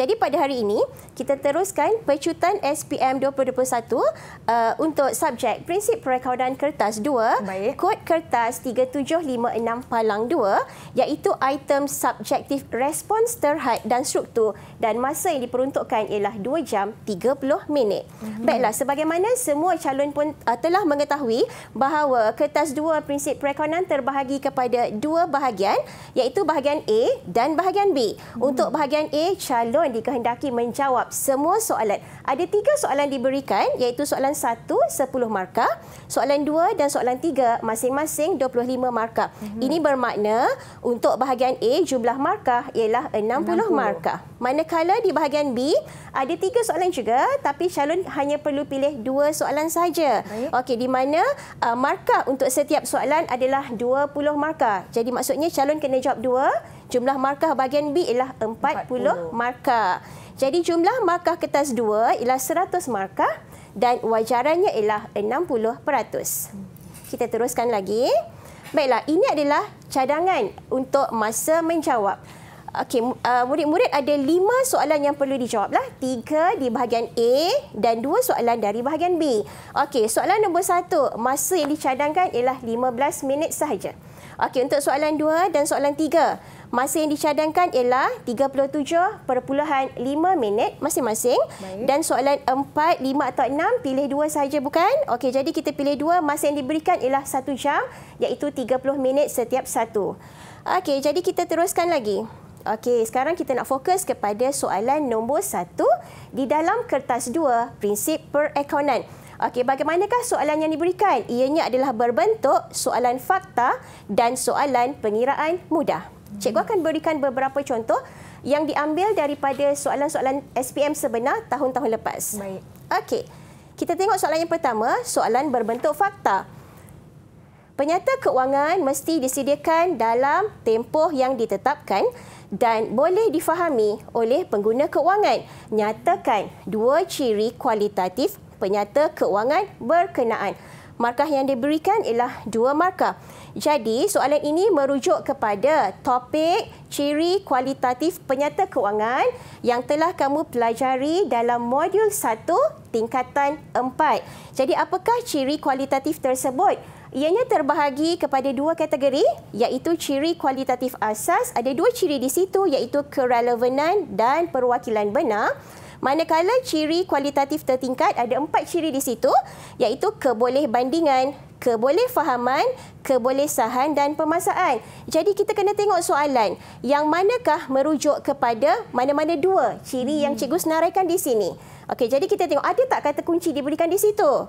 Jadi pada hari ini kita teruskan pecutan SPM 2021 uh, untuk subjek prinsip perakaunan kertas 2 Baik. kod kertas 3756 palang 2 iaitu item subjektif respons terhad dan struktur dan masa yang diperuntukkan ialah 2 jam 30 minit. Mm-hmm. Baiklah sebagaimana semua calon pun uh, telah mengetahui bahawa kertas 2 prinsip perakaunan terbahagi kepada dua bahagian iaitu bahagian A dan bahagian B. Mm-hmm. Untuk bahagian A calon Puan dikehendaki menjawab semua soalan. Ada tiga soalan diberikan iaitu soalan satu, sepuluh markah. Soalan dua dan soalan tiga, masing-masing dua puluh lima markah. Mm-hmm. Ini bermakna untuk bahagian A, jumlah markah ialah enam puluh markah. Manakala di bahagian B, ada tiga soalan juga tapi calon hanya perlu pilih dua soalan saja. Okey, di mana uh, markah untuk setiap soalan adalah 20 markah. Jadi maksudnya calon kena jawab dua, jumlah markah bahagian B ialah 40, 40. markah. Jadi jumlah markah kertas dua ialah 100 markah dan wajarannya ialah 60%. Kita teruskan lagi. Baiklah, ini adalah cadangan untuk masa menjawab. Okey, uh, murid-murid ada lima soalan yang perlu dijawablah. Tiga di bahagian A dan dua soalan dari bahagian B. Okey, soalan nombor satu. Masa yang dicadangkan ialah 15 minit sahaja. Okey, untuk soalan dua dan soalan tiga. Masa yang dicadangkan ialah 37.5 minit masing-masing. Dan soalan empat, lima atau enam, pilih dua sahaja bukan? Okey, jadi kita pilih dua. Masa yang diberikan ialah satu jam iaitu 30 minit setiap satu. Okey, jadi kita teruskan lagi. Okey, sekarang kita nak fokus kepada soalan nombor satu di dalam kertas dua prinsip perekonan. Okey, bagaimanakah soalan yang diberikan? Ianya adalah berbentuk soalan fakta dan soalan pengiraan mudah. Cikgu hmm. akan berikan beberapa contoh yang diambil daripada soalan-soalan SPM sebenar tahun-tahun lepas. Baik. Okey. Kita tengok soalan yang pertama, soalan berbentuk fakta. Penyata keuangan mesti disediakan dalam tempoh yang ditetapkan dan boleh difahami oleh pengguna keuangan. Nyatakan dua ciri kualitatif penyata keuangan berkenaan. Markah yang diberikan ialah dua markah. Jadi soalan ini merujuk kepada topik ciri kualitatif penyata keuangan yang telah kamu pelajari dalam modul 1 tingkatan 4. Jadi apakah ciri kualitatif tersebut? ianya terbahagi kepada dua kategori iaitu ciri kualitatif asas ada dua ciri di situ iaitu kerelevanan dan perwakilan benar manakala ciri kualitatif tertingkat ada empat ciri di situ iaitu kebolehbandingan kebolehfahaman kebolehsahan dan pemasaan jadi kita kena tengok soalan yang manakah merujuk kepada mana-mana dua ciri hmm. yang cikgu senaraikan di sini okey jadi kita tengok ada tak kata kunci diberikan di situ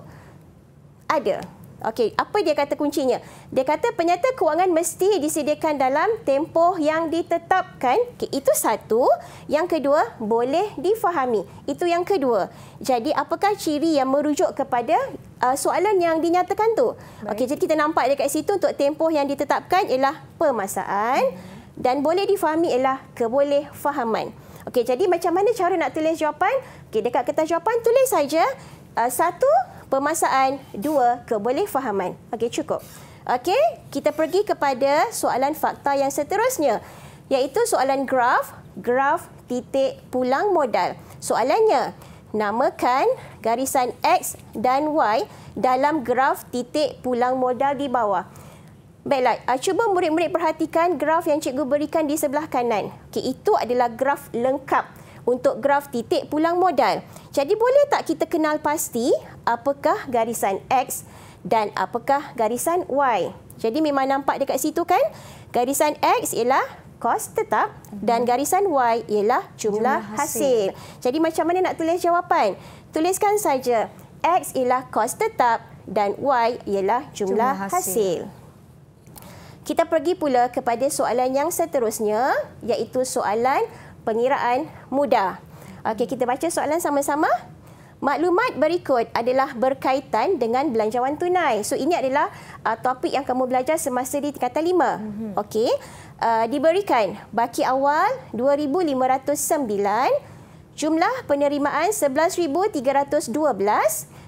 ada Okey, apa dia kata kuncinya? Dia kata penyata kewangan mesti disediakan dalam tempoh yang ditetapkan. Okay, itu satu. Yang kedua, boleh difahami. Itu yang kedua. Jadi, apakah ciri yang merujuk kepada uh, soalan yang dinyatakan tu? Okey, jadi kita nampak dekat situ untuk tempoh yang ditetapkan ialah pemasaan dan boleh difahami ialah kebolehfahaman. Okey, jadi macam mana cara nak tulis jawapan? Okey, dekat kertas jawapan tulis saja uh, satu pemasaan, dua kebolehfahaman. Okey, cukup. Okey, kita pergi kepada soalan fakta yang seterusnya iaitu soalan graf, graf titik pulang modal. Soalannya, namakan garisan X dan Y dalam graf titik pulang modal di bawah. Baiklah, ah, cuba murid-murid perhatikan graf yang cikgu berikan di sebelah kanan. Okey, itu adalah graf lengkap untuk graf titik pulang modal. Jadi boleh tak kita kenal pasti apakah garisan X dan apakah garisan Y? Jadi memang nampak dekat situ kan? Garisan X ialah kos tetap dan mhm. garisan Y ialah jumlah hasil. Jadi macam mana nak tulis jawapan? Tuliskan saja X ialah kos tetap dan Y ialah jumlah hasil. Kita pergi pula kepada soalan yang seterusnya iaitu soalan 2 pengiraan mudah. Okey, kita baca soalan sama-sama. Maklumat berikut adalah berkaitan dengan belanjawan tunai. So ini adalah uh, topik yang kamu belajar semasa di tingkatan 5. Mhm. Okey. Uh, diberikan baki awal 2509, jumlah penerimaan 11312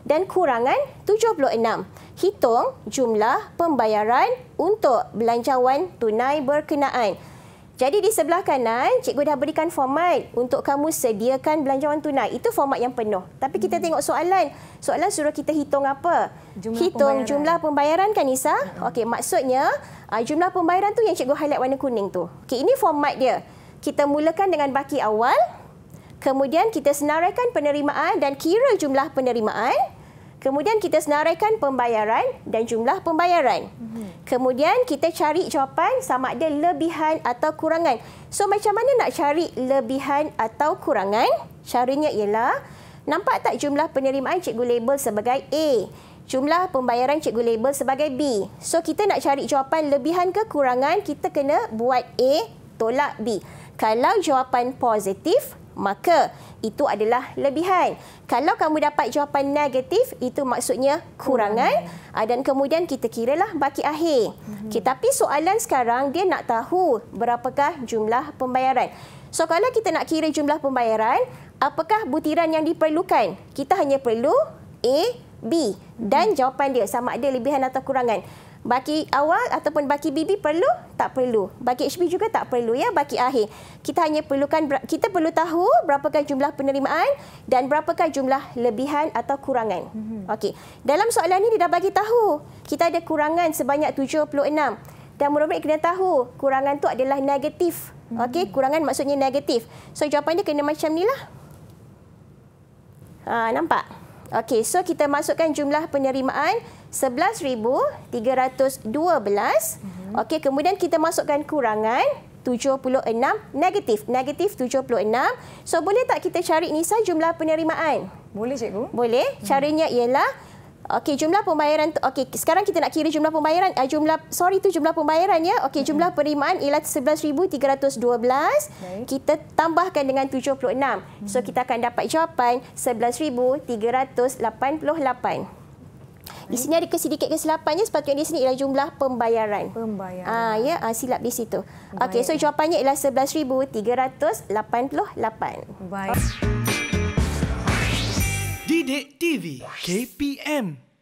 dan kurangan 76. Hitung jumlah pembayaran untuk belanjawan tunai berkenaan. Jadi di sebelah kanan, cikgu dah berikan format untuk kamu sediakan belanjawan tunai. Itu format yang penuh. Tapi kita hmm. tengok soalan. Soalan suruh kita hitung apa? Jumlah hitung pembayaran. jumlah pembayaran kan Nisa? Hmm. Okey, maksudnya ah, jumlah pembayaran tu yang cikgu highlight warna kuning tu. Okey, ini format dia. Kita mulakan dengan baki awal. Kemudian kita senaraikan penerimaan dan kira jumlah Penerimaan. Kemudian kita senaraikan pembayaran dan jumlah pembayaran. Mhm. Kemudian kita cari jawapan sama ada lebihan atau kurangan. So macam mana nak cari lebihan atau kurangan? Caranya ialah nampak tak jumlah penerimaan cikgu label sebagai A, jumlah pembayaran cikgu label sebagai B. So kita nak cari jawapan lebihan ke kurangan, kita kena buat A tolak B. Kalau jawapan positif, maka itu adalah lebihan. Kalau kamu dapat jawapan negatif, itu maksudnya kurangan hmm. dan kemudian kita kiralah baki akhir. Hmm. Okay, tapi soalan sekarang dia nak tahu berapakah jumlah pembayaran. So kalau kita nak kira jumlah pembayaran, apakah butiran yang diperlukan? Kita hanya perlu A, B dan hmm. jawapan dia sama ada lebihan atau kurangan. Baki awal ataupun baki bibi perlu? Tak perlu. Baki HB juga tak perlu ya. Baki akhir. Kita hanya perlukan kita perlu tahu berapakah jumlah penerimaan dan berapakah jumlah lebihan atau kurangan. Mhm. Okey. Dalam soalan ini dia dah bagi tahu. Kita ada kurangan sebanyak 76. Dan murid-murid kena tahu kurangan tu adalah negatif. Mhm. Okey, kurangan maksudnya negatif. So jawapan dia kena macam nilah. Ah ha, nampak? Okey, so kita masukkan jumlah penerimaan 11,312. Mhm. Okey, kemudian kita masukkan kurangan 76 negatif. Negatif 76. So boleh tak kita cari ni sah jumlah penerimaan? Boleh cikgu. Boleh. Mhm. Caranya ialah Okey, jumlah pembayaran Okey, sekarang kita nak kira jumlah pembayaran. Uh, jumlah sorry tu jumlah pembayaran ya. Okey, jumlah penerimaan ialah 11312. Okay. Kita tambahkan dengan 76. So kita akan dapat jawapan 11388. Di sini ada sedikit kesilapannya sepatutnya di sini ialah jumlah pembayaran. Pembayaran. Ah ya, ah, silap di situ. Okey, so jawapannya ialah 11388. Baik. Oh. Didik TV KPM